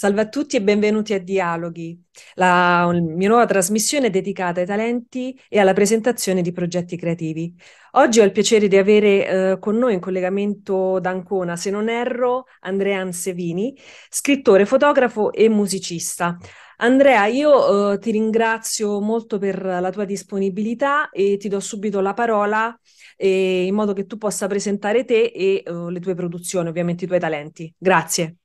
Salve a tutti e benvenuti a Dialoghi, la mia nuova trasmissione dedicata ai talenti e alla presentazione di progetti creativi. Oggi ho il piacere di avere eh, con noi in collegamento da Ancona, se non erro, Andrea Ansevini, scrittore, fotografo e musicista. Andrea, io eh, ti ringrazio molto per la tua disponibilità e ti do subito la parola eh, in modo che tu possa presentare te e eh, le tue produzioni, ovviamente i tuoi talenti. Grazie.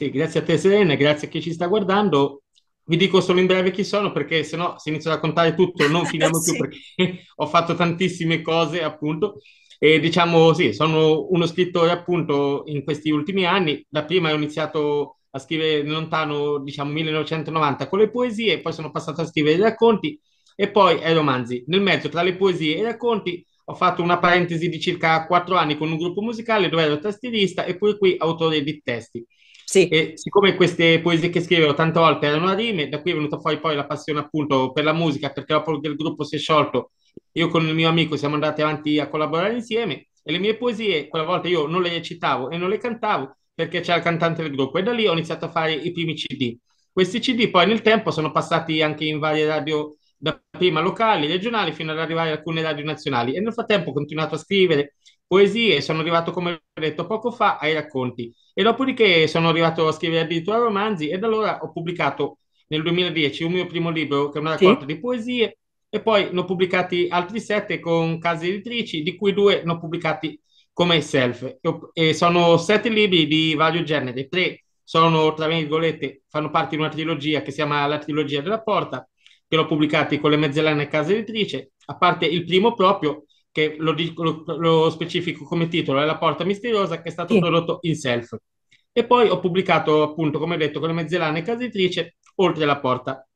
Sì, grazie a te Serena, grazie a chi ci sta guardando. Vi dico solo in breve chi sono perché se no se inizio a raccontare tutto non finiamo sì. più perché ho fatto tantissime cose appunto. E diciamo sì, sono uno scrittore appunto in questi ultimi anni. Da prima ho iniziato a scrivere lontano, diciamo 1990 con le poesie, poi sono passato a scrivere i racconti e poi ai romanzi. Nel mezzo tra le poesie e i racconti ho fatto una parentesi di circa quattro anni con un gruppo musicale dove ero tastierista e pure qui autore di testi. Sì. E siccome queste poesie che scrivevo tante volte erano a rime, da qui è venuta fuori poi la passione appunto per la musica, perché dopo che il gruppo si è sciolto, io con il mio amico siamo andati avanti a collaborare insieme e le mie poesie, quella volta io non le recitavo e non le cantavo perché c'era il cantante del gruppo e da lì ho iniziato a fare i primi CD. Questi CD poi nel tempo sono passati anche in varie radio, da prima locali, regionali, fino ad arrivare a alcune radio nazionali e nel frattempo ho continuato a scrivere poesie, sono arrivato, come ho detto poco fa, ai racconti e dopodiché sono arrivato a scrivere addirittura romanzi e da allora ho pubblicato nel 2010 un mio primo libro che è una raccolta sì. di poesie e poi ne ho pubblicati altri sette con case editrici, di cui due ne ho pubblicati come self. E sono sette libri di vario genere, tre sono, tra virgolette, fanno parte di una trilogia che si chiama La trilogia della porta, che l'ho pubblicati con le mezzelane case editrice, a parte il primo proprio, che lo, lo, lo specifico come titolo è La porta misteriosa, che è stato sì. prodotto in self. E poi ho pubblicato, appunto, come detto, con la Mezzelana e Casa Editrice, Oltre la porta.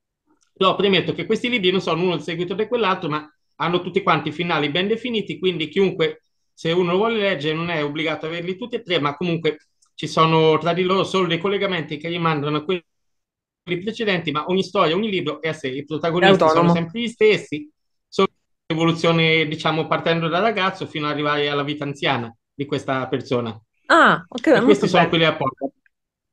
Però premetto che questi libri non sono uno il seguito di quell'altro, ma hanno tutti quanti i finali ben definiti, quindi chiunque, se uno vuole leggere, non è obbligato a averli tutti e tre, ma comunque ci sono tra di loro solo dei collegamenti che rimandano a quelli precedenti, ma ogni storia, ogni libro è a sé, i protagonisti sono sempre gli stessi, evoluzione, diciamo, partendo da ragazzo fino ad arrivare alla vita anziana di questa persona. Ah, ok. E questi sono bello. quelli apposta.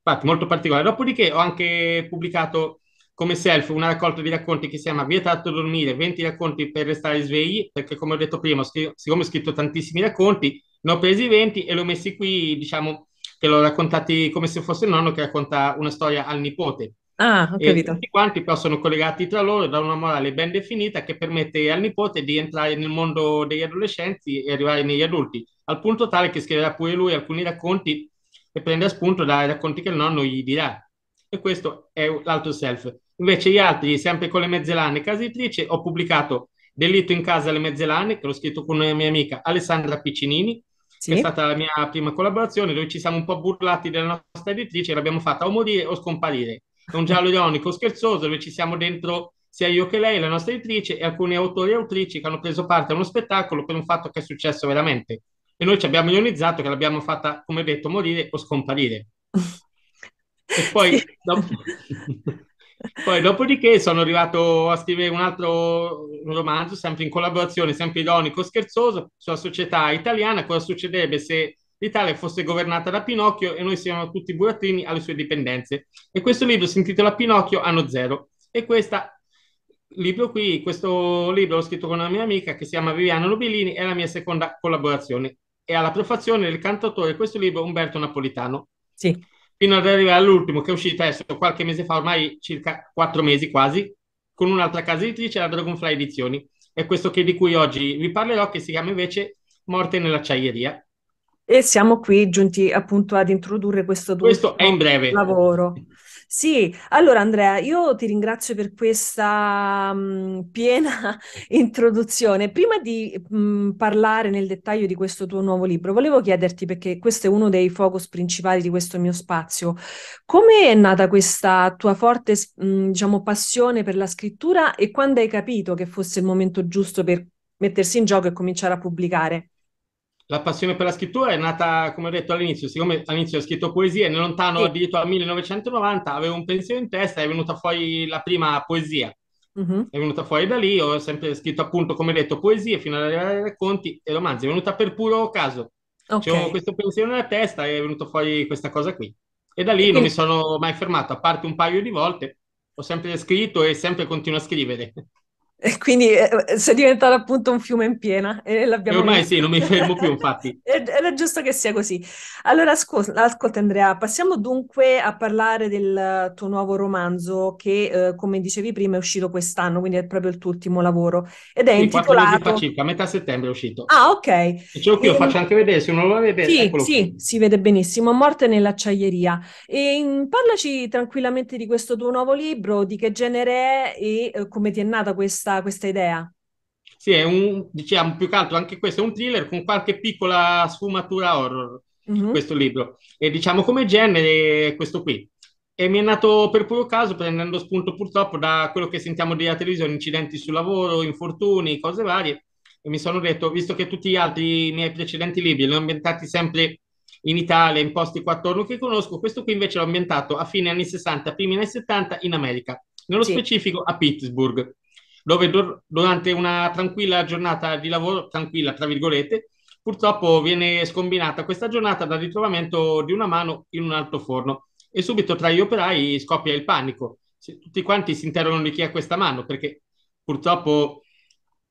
Infatti, molto particolare. Dopodiché ho anche pubblicato come self una raccolta di racconti che si chiama Vietato dormire, 20 racconti per restare svegli, perché come ho detto prima, scri- siccome ho scritto tantissimi racconti, ne ho presi 20 e li ho messi qui, diciamo, che l'ho raccontati come se fosse il nonno che racconta una storia al nipote. Ah, ho capito. tutti quanti però sono collegati tra loro da una morale ben definita che permette al nipote di entrare nel mondo degli adolescenti e arrivare negli adulti, al punto tale che scriverà pure lui alcuni racconti e prende spunto dai racconti che il nonno gli dirà. E questo è l'altro self. Invece gli altri, sempre con le mezzelane, casa editrice, ho pubblicato Delitto in casa alle mezzelane, che l'ho scritto con una mia amica Alessandra Piccinini, sì. che è stata la mia prima collaborazione, dove ci siamo un po' burlati della nostra editrice e l'abbiamo fatta o morire o scomparire un giallo ironico scherzoso dove ci siamo dentro sia io che lei, la nostra editrice e alcuni autori e autrici che hanno preso parte a uno spettacolo per un fatto che è successo veramente. E noi ci abbiamo ionizzato che l'abbiamo fatta, come detto, morire o scomparire. E poi, sì. dopo... poi dopodiché sono arrivato a scrivere un altro romanzo, sempre in collaborazione, sempre ironico, scherzoso, sulla società italiana, cosa succederebbe se l'Italia fosse governata da Pinocchio e noi siamo tutti burattini alle sue dipendenze. E questo libro si intitola Pinocchio anno zero. E questa libro qui, questo libro l'ho scritto con una mia amica che si chiama Viviana Lobellini, è la mia seconda collaborazione. E alla prefazione del cantautore questo libro Umberto Napolitano. Sì. Fino ad arrivare all'ultimo che è uscito adesso qualche mese fa, ormai circa quattro mesi quasi, con un'altra casa editrice, la Dragonfly Edizioni. È questo che, di cui oggi vi parlerò, che si chiama invece Morte nell'acciaieria. E siamo qui giunti appunto ad introdurre questo, questo è in breve. lavoro. Sì, allora Andrea, io ti ringrazio per questa mh, mm, piena introduzione. Prima di mh, mm, parlare nel dettaglio di questo tuo nuovo libro, volevo chiederti, perché questo è uno dei focus principali di questo mio spazio, come è nata questa tua forte, mh, mm, diciamo, passione per la scrittura e quando hai capito che fosse il momento giusto per mettersi in gioco e cominciare a pubblicare? la passione per la scrittura è nata, come ho detto all'inizio, siccome all'inizio ho scritto poesie, nel lontano sì. addiritro 1990 avevo un pensiero in testa, e è venuta fuori la prima poesia. Uh-huh. È venuta fuori da lì, ho sempre scritto appunto, come detto, poesie fino ad arrivare ai racconti e romanzi. È venuta per puro caso. Okay. C'avevo questo pensiero nella testa e è venuta fuori questa cosa qui. E da lì e non quindi... mi sono mai fermato, a parte un paio di volte. Ho sempre scritto e sempre continuo a scrivere. E quindi eh, eh sei diventato appunto un fiume in piena. E, e ormai sì, non mi fermo più, infatti. Ed è giusto che sia così. Allora, ascol- ascolta Andrea, passiamo dunque a parlare del tuo nuovo romanzo che, eh, come dicevi prima, è uscito quest'anno, quindi è proprio il tuo ultimo lavoro. Ed è sì, intitolato... circa, a metà settembre è uscito. Ah, ok. Dicevo che io e... faccio anche vedere, se uno lo vede... Sì, sì, si vede benissimo. Morte nell'acciaieria. E in... Mm, parlaci tranquillamente di questo tuo nuovo libro, di che genere è e eh, come ti è nata questa questa, questa idea. Sì, è un, diciamo, più che altro anche questo è un thriller con qualche piccola sfumatura horror, mm-hmm. questo libro. E diciamo come genere questo qui. E mi è nato per puro caso, prendendo spunto purtroppo da quello che sentiamo dalla televisione, incidenti sul lavoro, infortuni, cose varie. E mi sono detto, visto che tutti gli altri miei precedenti libri li ho ambientati sempre in Italia, in posti qua attorno che conosco, questo qui invece l'ho ambientato a fine anni 60, primi anni 70 in America, nello sì. specifico a Pittsburgh dove do- durante una tranquilla giornata di lavoro, tranquilla tra virgolette, purtroppo viene scombinata questa giornata dal ritrovamento di una mano in un alto forno e subito tra gli operai scoppia il panico. Tutti quanti si interrogano di chi è questa mano perché purtroppo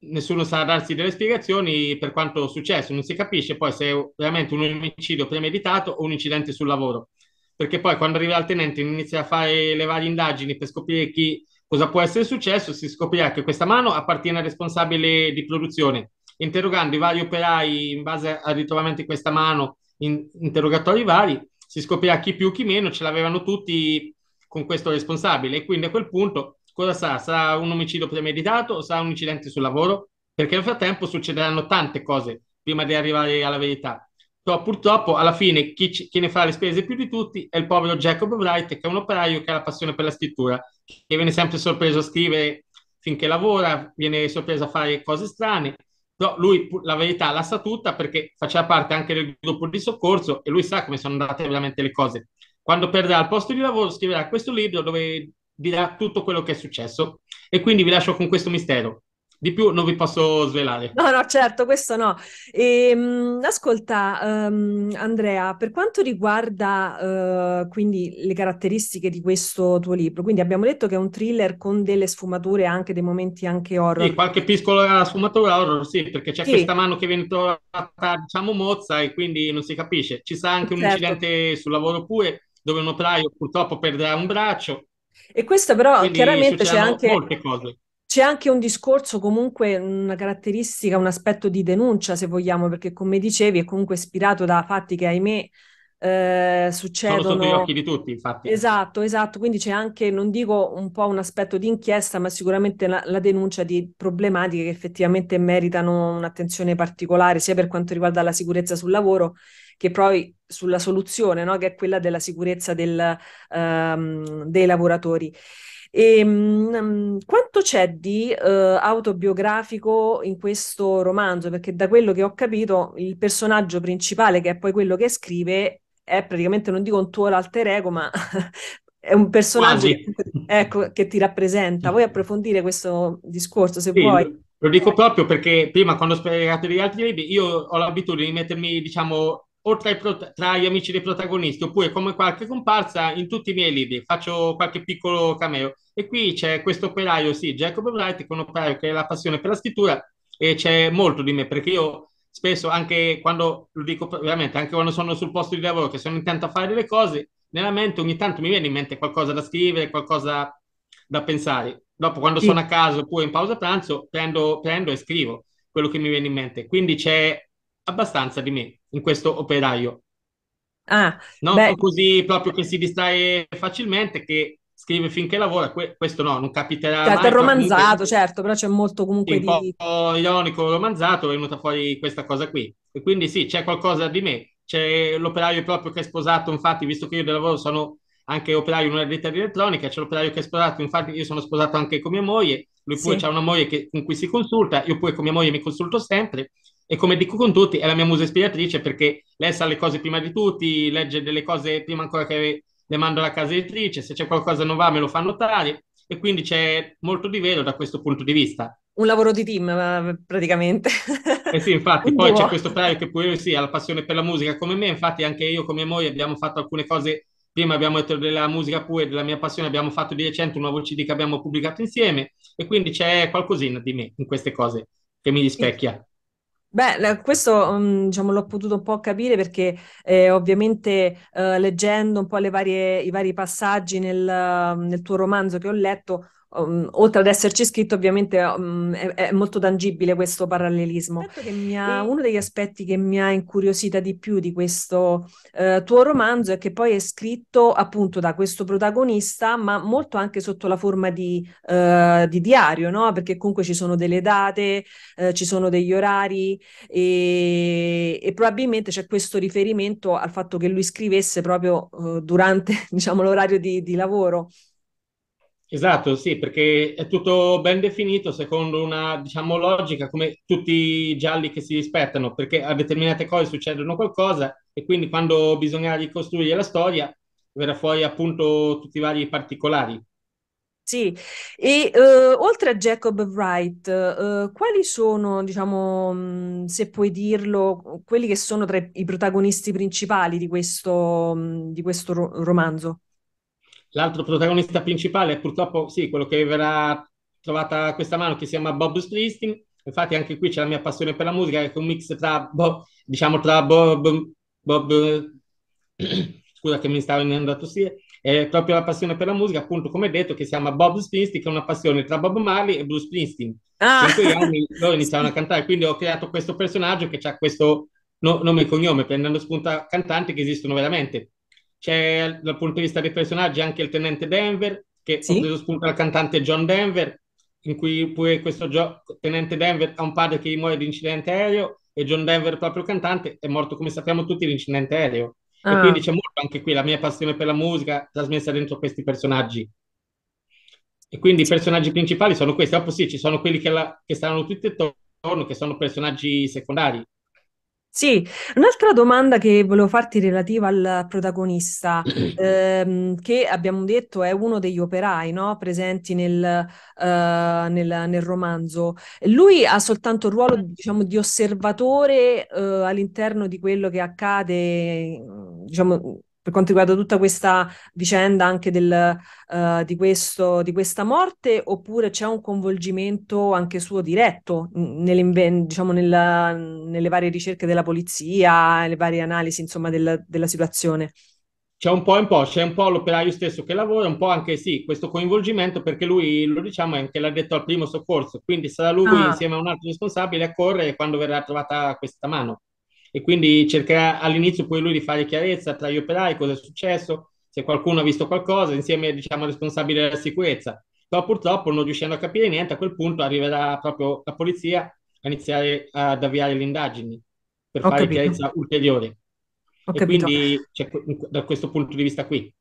nessuno sa darsi delle spiegazioni per quanto successo, non si capisce poi se è veramente un omicidio premeditato o un incidente sul lavoro, perché poi quando arriva il tenente inizia a fare le varie indagini per scoprire chi Cosa può essere successo? Si scoprirà che questa mano appartiene al responsabile di produzione. Interrogando i vari operai in base al ritrovamento di questa mano, in interrogatori vari, si scoprirà chi più chi meno, ce l'avevano tutti con questo responsabile. E quindi a quel punto cosa sarà? Sarà un omicidio premeditato o sarà un incidente sul lavoro? Perché nel frattempo succederanno tante cose prima di arrivare alla verità. Però purtroppo alla fine chi, chi, ne fa le spese più di tutti è il povero Jacob Wright, che è un operaio che ha la passione per la scrittura, che viene sempre sorpreso a scrivere finché lavora, viene sorpreso a fare cose strane. Però lui la verità la sa tutta perché faceva parte anche del gruppo di soccorso e lui sa come sono andate veramente le cose. Quando perderà il posto di lavoro scriverà questo libro dove dirà tutto quello che è successo. E quindi vi lascio con questo mistero. Di più non vi posso svelare. No, no, certo, questo no. E, ehm, mh, ascolta, um, Andrea, per quanto riguarda uh, quindi le caratteristiche di questo tuo libro, quindi abbiamo detto che è un thriller con delle sfumature, anche dei momenti anche horror. Sì, qualche piccola sfumatura horror, sì, perché c'è sì. questa mano che viene trovata, diciamo, mozza e quindi non si capisce. Ci sarà anche un certo. incidente sul lavoro pure, dove un operaio purtroppo perderà un braccio. E questo però Quindi chiaramente c'è anche... Molte cose. C'è anche un discorso, comunque una caratteristica, un aspetto di denuncia, se vogliamo, perché come dicevi è comunque ispirato da fatti che ahimè eh, succedono. Sono sotto gli occhi di tutti, infatti. Esatto, esatto. Quindi c'è anche, non dico un po' un aspetto di inchiesta, ma sicuramente la, la denuncia di problematiche che effettivamente meritano un'attenzione particolare, sia per quanto riguarda la sicurezza sul lavoro che poi sulla soluzione, no? che è quella della sicurezza del, um, dei lavoratori. E, ehm, mh, mm, quanto c'è di uh, autobiografico in questo romanzo? Perché da quello che ho capito, il personaggio principale, che è poi quello che scrive, è praticamente, non dico un tuo alter ego, ma è un personaggio che, ecco, che, ti rappresenta. Vuoi approfondire questo discorso, se sì, vuoi? Lo dico proprio perché prima, quando ho spiegato gli altri libri, io ho l'abitudine di mettermi, diciamo, o tra, pro- tra, gli amici dei protagonisti, oppure come qualche comparsa in tutti i miei libri, faccio qualche piccolo cameo. E qui c'è questo operaio, sì, Jacob Wright, che è un operaio che ha la passione per la scrittura e c'è molto di me, perché io spesso, anche quando, lo dico veramente, anche quando sono sul posto di lavoro, che sono intento a fare delle cose, nella mente ogni tanto mi viene in mente qualcosa da scrivere, qualcosa da pensare. Dopo, quando sì. sono a casa oppure in pausa pranzo, prendo, prendo e scrivo quello che mi viene in mente. Quindi c'è abbastanza di me, in questo operaio. Ah, non beh... così proprio che si distrae facilmente, che scrive finché lavora, que- questo no, non capiterà certo, mai. È romanzato, comunque... certo, però c'è molto comunque sì, di... Un po' ironico, romanzato, è venuta fuori questa cosa qui. E quindi sì, c'è qualcosa di me. C'è l'operaio proprio che è sposato, infatti, visto che io del lavoro sono anche operaio in una ditta di elettronica, c'è l'operaio che è sposato, infatti io sono sposato anche con mia moglie, lui pure sì. ha una moglie che, con cui si consulta, io poi con mia moglie mi consulto sempre, e come dico con tutti è la mia musa ispiratrice perché lei sa le cose prima di tutti, legge delle cose prima ancora che le mando alla casa editrice, se c'è qualcosa che non va me lo fa notare e quindi c'è molto di vero da questo punto di vista. Un lavoro di team praticamente. Eh sì, infatti, poi c'è questo Flavio che pure sì, ha la passione per la musica come me, infatti anche io come noi abbiamo fatto alcune cose, prima abbiamo detto della musica pure, della mia passione, abbiamo fatto di recente un nuovo CD che abbiamo pubblicato insieme e quindi c'è qualcosina di me in queste cose che mi rispecchia. Beh, questo mm, diciamo, l'ho potuto un po' capire perché eh, ovviamente eh, leggendo un po' le varie, i vari passaggi nel, mm, nel tuo romanzo che ho letto, Um, oltre ad esserci scritto, ovviamente um, è, è, molto tangibile questo parallelismo. Ha, uno degli aspetti che mi ha incuriosita di più di questo uh, tuo romanzo è che poi è scritto appunto da questo protagonista, ma molto anche sotto la forma di, uh, di diario, no? perché comunque ci sono delle date, uh, ci sono degli orari e, e, probabilmente c'è questo riferimento al fatto che lui scrivesse proprio uhm, durante diciamo, l'orario di, di lavoro. Esatto, sì, perché è tutto ben definito secondo una, diciamo, logica come tutti i gialli che si rispettano, perché a determinate cose succedono qualcosa e quindi quando bisognerà ricostruire la storia verrà fuori appunto tutti i vari particolari. Sì, e uh, oltre a Jacob Wright, uh, quali sono, diciamo, mm, se puoi dirlo, quelli che sono tra i protagonisti principali di questo, mm, di questo ro- romanzo? L'altro protagonista principale è purtroppo sì, quello che verrà trovata questa mano che si chiama Bob Springsteen. Infatti anche qui c'è la mia passione per la musica, che è un mix tra Bob, diciamo tra Bob, Bob scusa che mi stavo venendo a tossire, è proprio la passione per la musica, appunto come detto, che si chiama Bob Springsteen, che è una passione tra Bob Marley e Bruce Springsteen. Ah. In quegli anni loro iniziavano a cantare, quindi ho creato questo personaggio che ha questo no, nome e cognome, prendendo spunto a cantanti che esistono veramente c'è dal punto di vista dei personaggi anche il tenente Denver, che sì. ho preso spunto dal cantante John Denver, in cui pure questo gio- tenente Denver ha un padre che muore di incidente aereo e John Denver, proprio cantante, è morto, come sappiamo tutti, di incidente aereo. Ah. E quindi c'è molto anche qui la mia passione per la musica trasmessa dentro questi personaggi. E quindi i personaggi principali sono questi. Dopo sì, ci sono quelli che, la- che stanno tutti attorno, che sono personaggi secondari. Sì, un'altra domanda che volevo farti relativa al protagonista, ehm, che abbiamo detto è uno degli operai, no? Presenti nel, eh, nel- nel romanzo. Lui ha soltanto il ruolo, diciamo, di osservatore, eh, all'interno di quello che accade, diciamo, per quanto riguarda tutta questa vicenda anche del, uh, di, questo, di, questa morte, oppure c'è un coinvolgimento anche suo diretto nelle, diciamo, nella, nelle varie ricerche della polizia, le varie analisi insomma, del, della situazione? C'è un po' un po', c'è un po' l'operaio stesso che lavora, un po' anche sì, questo coinvolgimento perché lui, lo diciamo, è anche l'ha detto al primo soccorso, quindi sarà lui ah. insieme a un altro responsabile a correre quando verrà trovata questa mano e quindi cercherà all'inizio poi lui di fare chiarezza tra gli operai, cosa è successo, se qualcuno ha visto qualcosa, insieme diciamo al responsabile della sicurezza. Però purtroppo non riuscendo a capire niente, a quel punto arriverà proprio la polizia a iniziare ad avviare le indagini per Ho fare capito. chiarezza ulteriore. Ho e capito. quindi cioè, da questo punto di vista qui.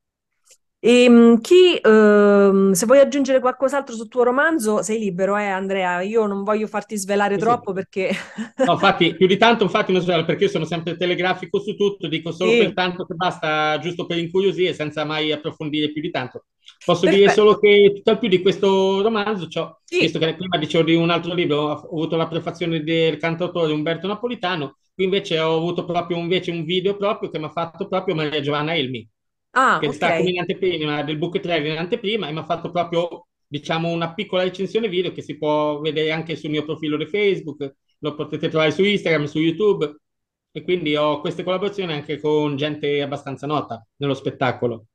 E, ehm, chi, eh, se vuoi aggiungere qualcos'altro sul tuo romanzo, sei libero, eh, Andrea. Io non voglio farti svelare sì, troppo sì. perché. no, infatti, più di tanto, infatti, non svelo perché io sono sempre telegrafico su tutto, dico solo sì. per tanto che basta, giusto per incuriosire, senza mai approfondire più di tanto. Posso Perfetto. dire solo che tutto al più di questo romanzo, cioè, visto che prima dicevo di un altro libro, ho avuto la prefazione del cantautore Umberto Napolitano, qui invece ho avuto proprio invece un video proprio che mi ha fatto proprio Maria Giovanna Elmi ah, che sta come in anteprima, del book 3 in anteprima, e mi ha fatto proprio, diciamo, una piccola recensione video che si può vedere anche sul mio profilo di Facebook, lo potete trovare su Instagram, su YouTube, e quindi ho queste collaborazioni anche con gente abbastanza nota nello spettacolo.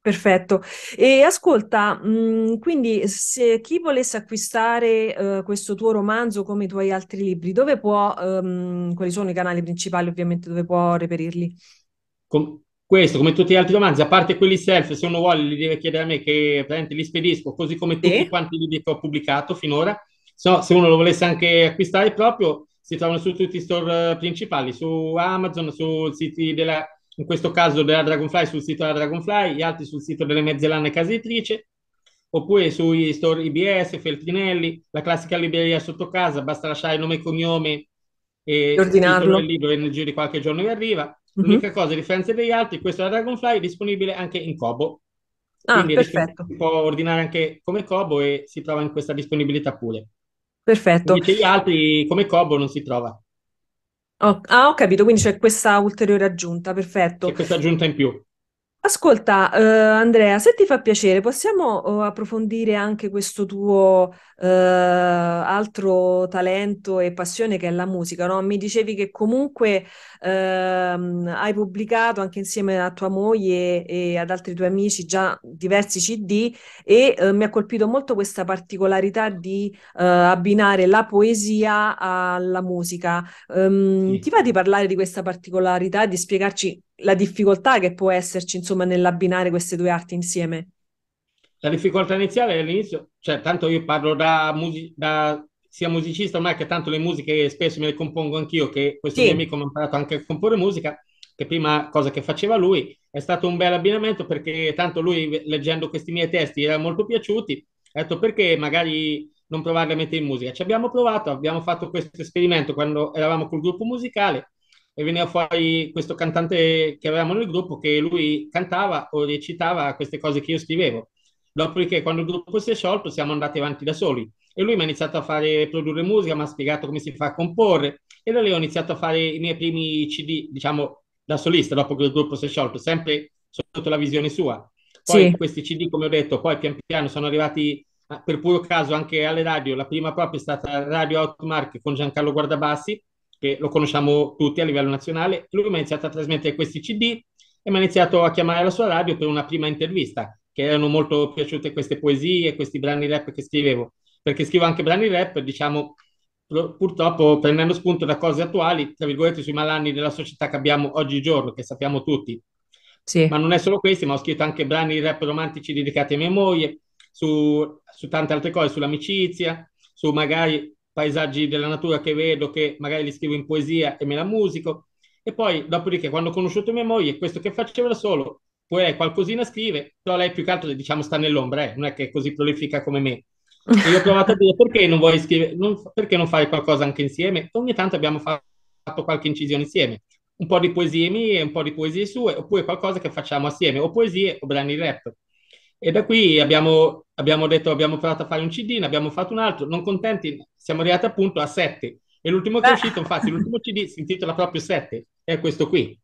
Perfetto. E ascolta, mh, mm, quindi se chi volesse acquistare uh, questo tuo romanzo come i tuoi altri libri, dove può, um, quali sono i canali principali ovviamente dove può reperirli? Com- questo, come tutti gli altri romanzi, a parte quelli self, se uno vuole li deve chiedere a me che li spedisco, così come tutti quanti i libri che ho pubblicato finora. So, se uno lo volesse anche acquistare proprio, si trovano su tutti i store eh, principali, su Amazon, sul sito della, in questo caso della Dragonfly, sul sito della Dragonfly, gli altri sul sito delle Mezzelane Case Editrice, oppure sui store IBS, Feltrinelli, la classica libreria sotto casa, basta lasciare nome e cognome e ordinarlo il libro nel giro di qualche giorno vi arriva. L'unica mhm. cosa, a differenza degli altri, questo da Dragonfly è disponibile anche in Cobo. Ah, perfetto. Si può ordinare anche come Cobo e si trova in questa disponibilità pure. Perfetto. Invece gli altri come Cobo non si trova. Oh, ah, ho capito, quindi c'è questa ulteriore aggiunta, perfetto. C'è questa aggiunta in più. Ascolta, eh, Andrea, se ti fa piacere, possiamo eh, approfondire anche questo tuo eh, altro talento e passione che è la musica, no? Mi dicevi che comunque ehm, hai pubblicato anche insieme a tua moglie e, ad altri tuoi amici già diversi CD e eh, mi ha colpito molto questa particolarità di eh, abbinare la poesia alla musica. Um, sì. Ti va di parlare di questa particolarità, di spiegarci la difficoltà che può esserci, insomma, nell'abbinare queste due arti insieme? La difficoltà iniziale all'inizio, cioè tanto io parlo da, music- da sia musicista ormai che tanto le musiche spesso me le compongo anch'io, che questo sì. mio amico mi ha imparato anche a comporre musica, che prima cosa che faceva lui, è stato un bel abbinamento perché tanto lui leggendo questi miei testi era molto piaciuti, ha detto perché magari non provare a mettere in musica. Ci abbiamo provato, abbiamo fatto questo esperimento quando eravamo col gruppo musicale, e veniva fuori questo cantante che avevamo nel gruppo che lui cantava o recitava queste cose che io scrivevo. Dopodiché, quando il gruppo si è sciolto, siamo andati avanti da soli e lui mi ha iniziato a fare produrre musica, mi ha spiegato come si fa a comporre e da lì ho iniziato a fare i miei primi CD, diciamo, da solista dopo che il gruppo si è sciolto, sempre sotto la visione sua. Poi sì. questi CD, come ho detto, poi pian piano sono arrivati eh, per puro caso anche alle radio. La prima proprio è stata Radio Outmark con Giancarlo Guardabassi, che lo conosciamo tutti a livello nazionale, lui mi ha iniziato a trasmettere questi CD e mi ha iniziato a chiamare alla sua radio per una prima intervista, che erano molto piaciute queste poesie, questi brani rap che scrivevo, perché scrivo anche brani rap, diciamo, purtroppo prendendo spunto da cose attuali, tra virgolette, sui malanni della società che abbiamo oggigiorno, che sappiamo tutti. Sì. Ma non è solo questi, ma ho scritto anche brani rap romantici dedicati a mia moglie, su, su tante altre cose, sull'amicizia, su magari paesaggi della natura che vedo, che magari li scrivo in poesia e me la musico. E poi, dopodiché, quando ho conosciuto mia moglie, questo che faceva da solo, poi lei qualcosina scrive, però lei più che altro, diciamo, sta nell'ombra, eh, non è che è così prolifica come me. E io ho provato a dire perché non vuoi scrivere, non, perché non fare qualcosa anche insieme? Ogni tanto abbiamo fatto qualche incisione insieme, un po' di poesie mie, un po' di poesie sue, oppure qualcosa che facciamo assieme, o poesie o brani rap. E da qui abbiamo, abbiamo detto, abbiamo provato a fare un CD, ne abbiamo fatto un altro, non contenti, siamo arrivati appunto a 7. E l'ultimo che è uscito, infatti, l'ultimo CD si intitola proprio 7, è questo qui.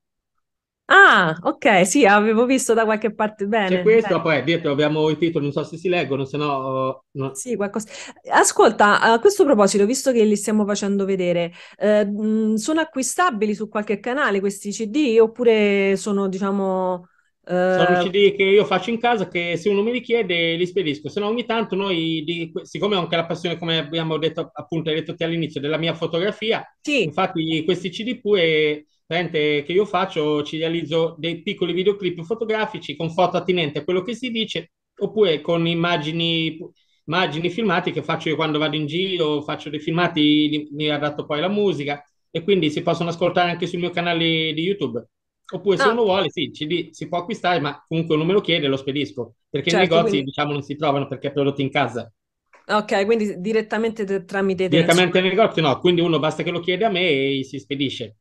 Ah, ok, sì, avevo visto da qualche parte bene. C'è questo, bene. poi dietro abbiamo i titoli, non so se si leggono, se no... no. Sì, qualcosa. Ascolta, a questo proposito, visto che li stiamo facendo vedere, eh, sono acquistabili su qualche canale questi CD oppure sono, diciamo, sono eh, CD che io faccio in casa che se uno mi richiede li spedisco, se no ogni tanto noi, di, siccome ho anche la passione, come abbiamo detto appunto, hai detto te all'inizio, della mia fotografia, sì. infatti questi CD pure che io faccio, ci realizzo dei piccoli videoclip fotografici con foto attinente a quello che si dice, oppure con immagini, immagini filmati che faccio io quando vado in giro, faccio dei filmati, mi adatto poi alla musica e quindi si possono ascoltare anche sul mio canale di YouTube. Oppure se ah. uno vuole, sì, CD si può acquistare, ma comunque uno me lo chiede e lo spedisco, perché certo, i negozi quindi... diciamo non si trovano perché è prodotto in casa. Ok, quindi direttamente t- tramite... Direttamente al negozio no, quindi uno basta che lo chiede a me e si spedisce.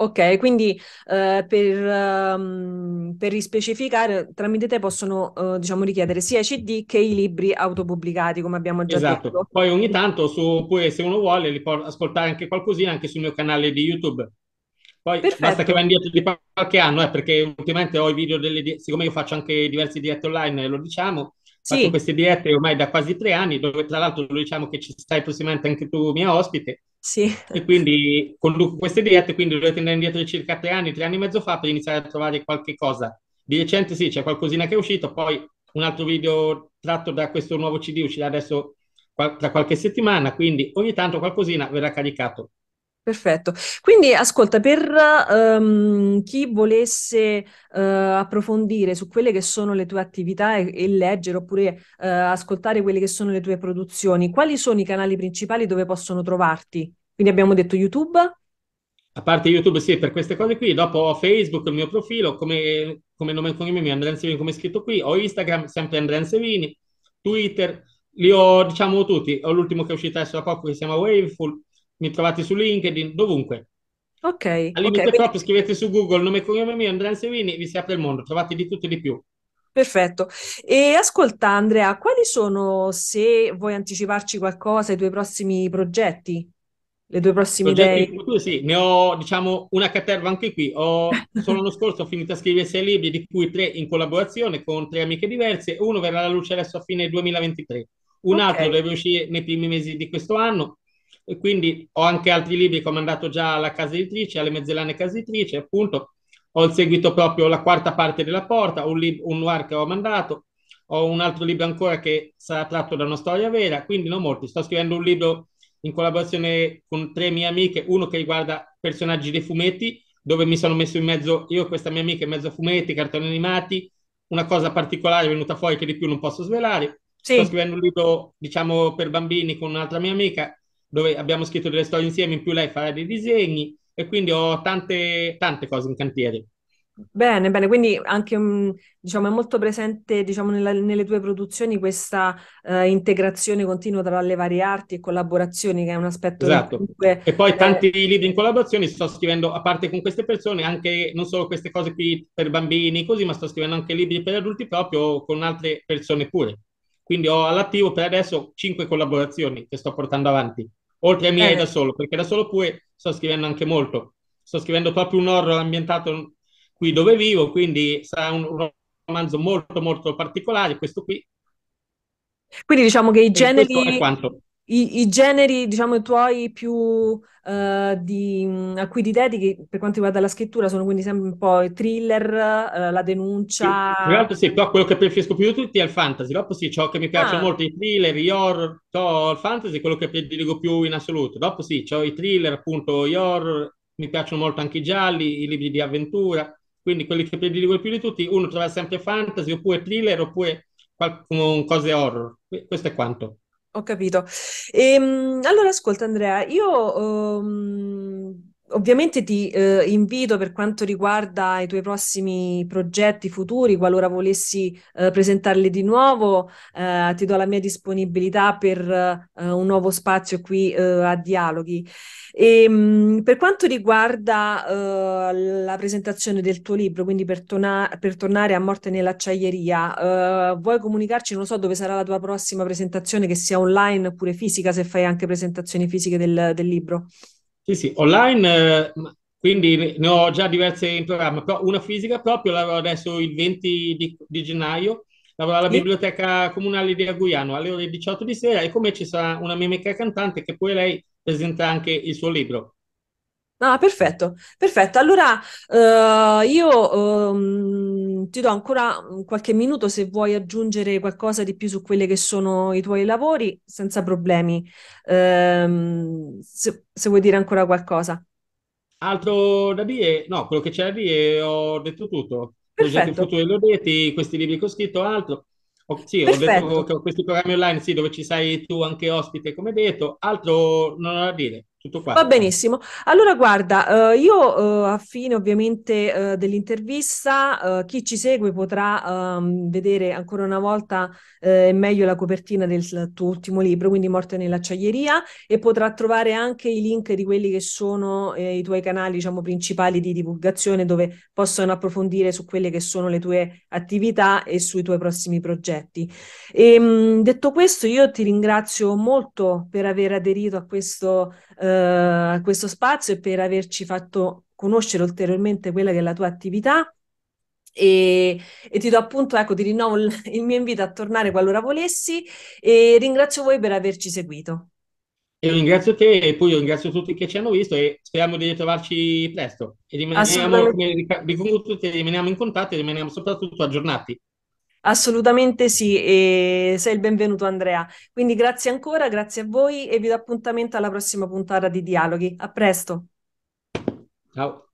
Ok, quindi eh, per, um, per, rispecificare, tramite te possono eh, diciamo, richiedere sia i CD che i libri autopubblicati, come abbiamo già esatto. detto. Esatto, poi ogni tanto, su, pure se uno vuole, li può ascoltare anche qualcosina anche sul mio canale di YouTube, poi Perfetto. basta che va indietro di qualche anno, eh, perché ultimamente ho i video delle... siccome io faccio anche diversi diretti online, lo diciamo, sì. faccio queste dirette ormai da quasi tre anni, dove tra l'altro lo diciamo che ci stai prossimamente anche tu mia ospite, sì. E quindi conduco queste dirette, quindi dovete andare indietro di circa tre anni, tre anni e mezzo fa per iniziare a trovare qualche cosa. Di recente sì, c'è qualcosina che è uscito, poi un altro video tratto da questo nuovo CD uscirà adesso tra qualche settimana, quindi ogni tanto qualcosina verrà caricato. Perfetto. Quindi ascolta, per um, chi volesse uh, approfondire su quelle che sono le tue attività e, e leggere oppure uh, ascoltare quelle che sono le tue produzioni, quali sono i canali principali dove possono trovarti? Quindi abbiamo detto YouTube. A parte YouTube, sì, per queste cose qui, dopo ho Facebook, il mio profilo, come, come nome e cognome Andrea Sevini, come scritto qui, ho Instagram, sempre Andrea Sevini, Twitter, li ho, diciamo, tutti. Ho l'ultimo che è uscito adesso da poco, che si chiama Waveful, mi trovate su LinkedIn, dovunque. Ok. Al limite okay. proprio scrivete su Google nome e cognome mio, Andrea Sevini, vi si apre il mondo, trovate di tutto e di più. Perfetto. E ascolta Andrea, quali sono, se vuoi anticiparci qualcosa, i tuoi prossimi progetti? Le tue prossime progetti idee? Futuro, sì, ne ho diciamo una caterva anche qui. Ho, solo l'anno scorso ho finito a scrivere sei libri, di cui tre in collaborazione con tre amiche diverse. Uno verrà alla luce adesso a fine 2023. Un okay. altro deve uscire nei primi mesi di questo anno e quindi ho anche altri libri che ho mandato già alla casa editrice, alle mezzellane casa editrice, appunto. Ho seguito proprio La quarta parte della porta, un, lib- un noir che ho mandato, ho un altro libro ancora che sarà tratto da una storia vera, quindi non molti. Sto scrivendo un libro in collaborazione con tre mie amiche, uno che riguarda personaggi dei fumetti, dove mi sono messo in mezzo io e questa mia amica in mezzo a fumetti, cartoni animati, una cosa particolare è venuta fuori che di più non posso svelare. Sì. Sto scrivendo un libro, diciamo, per bambini con un'altra mia amica dove abbiamo scritto delle storie insieme, in più lei farà dei disegni e quindi ho tante, tante cose in cantiere. Bene, bene, quindi anche diciamo, è molto presente diciamo, nella, nelle tue produzioni questa eh, integrazione continua tra le varie arti e collaborazioni, che è un aspetto esatto. Comunque, e poi eh... tanti libri in collaborazione sto scrivendo, a parte con queste persone, anche non solo queste cose qui per bambini, così, ma sto scrivendo anche libri per adulti proprio con altre persone pure. Quindi ho all'attivo per adesso cinque collaborazioni che sto portando avanti oltre ai miei eh. da solo, perché da solo pure sto scrivendo anche molto. Sto scrivendo proprio un horror ambientato qui dove vivo, quindi sarà un romanzo molto molto particolare questo qui. Quindi diciamo che i generi i, i generi, diciamo, i tuoi più uh, di, a cui ti dedichi per quanto riguarda la scrittura sono quindi sempre un po' i thriller, uh, la denuncia. Sì, tra l'altro, sì, però quello che preferisco più di tutti è il fantasy. Dopo, sì, ciò che mi piace ah. molto, i thriller, gli horror, ciò, il fantasy è quello che prediligo più in assoluto. Dopo, sì, ho i thriller, appunto, gli horror, mi piacciono molto anche i gialli, i libri di avventura. Quindi quelli che prediligo più di tutti, uno trova sempre fantasy oppure thriller oppure qual- cose horror. Questo è quanto. Ho capito. E, ehm, allora, ascolta Andrea, io um, Ovviamente ti eh, invito per quanto riguarda i tuoi prossimi progetti futuri, qualora volessi eh, presentarli di nuovo, eh, ti do la mia disponibilità per eh, un nuovo spazio qui eh, a Dialoghi. E, ehm, mh, per quanto riguarda eh, la presentazione del tuo libro, quindi per, torna- per tornare a Morte nell'acciaieria, vuoi comunicarci, non so dove sarà la tua prossima presentazione, che sia online oppure fisica, se fai anche presentazioni fisiche del, del libro? Sì, sì, online, eh, quindi ne ho già diverse in programma, però una fisica proprio l'avrò adesso il 20 di, di gennaio, lavorò alla biblioteca comunale di Aguiano alle ore 18 di sera e come ci sarà una mimica cantante che poi lei presenta anche il suo libro. Ah, perfetto, perfetto. Allora, eh, io ehm, ti do ancora qualche minuto se vuoi aggiungere qualcosa di più su quelli che sono i tuoi lavori, senza problemi. Ehm, se, se, vuoi dire ancora qualcosa. Altro da dire? No, quello che c'è da dire ho detto tutto. Progetti futuri l'ho detti, questi libri che ho scritto, altro. Oh, sì, perfetto. ho detto che ho questi programmi online, sì, dove ci sei tu anche ospite, come detto, altro non ho da dire. Tutto qua. Va benissimo. Allora, guarda, eh, io eh, a fine ovviamente eh, dell'intervista, chi ci segue potrà ehm, vedere ancora una volta meglio la copertina del tuo ultimo libro, quindi Morte nell'acciaieria, e potrà trovare anche i link di quelli che sono i tuoi canali, diciamo, principali di divulgazione, dove possono approfondire su quelle che sono le tue attività e sui tuoi prossimi progetti. E, ehm, detto questo, io ti ringrazio molto per aver aderito a questo. Eh, eh, questo spazio e per averci fatto conoscere ulteriormente quella che è la tua attività. E, e, ti do appunto, ecco, ti rinnovo il, il, mio invito a tornare qualora volessi e ringrazio voi per averci seguito. Io ringrazio te e poi ringrazio tutti che ci hanno visto e speriamo di ritrovarci presto. E rimaniamo, vi rimaniamo in contatto e rimaniamo soprattutto aggiornati. Assolutamente sì, e sei il benvenuto Andrea. Quindi grazie ancora, grazie a voi e vi do appuntamento alla prossima puntata di Dialoghi. A presto. Ciao.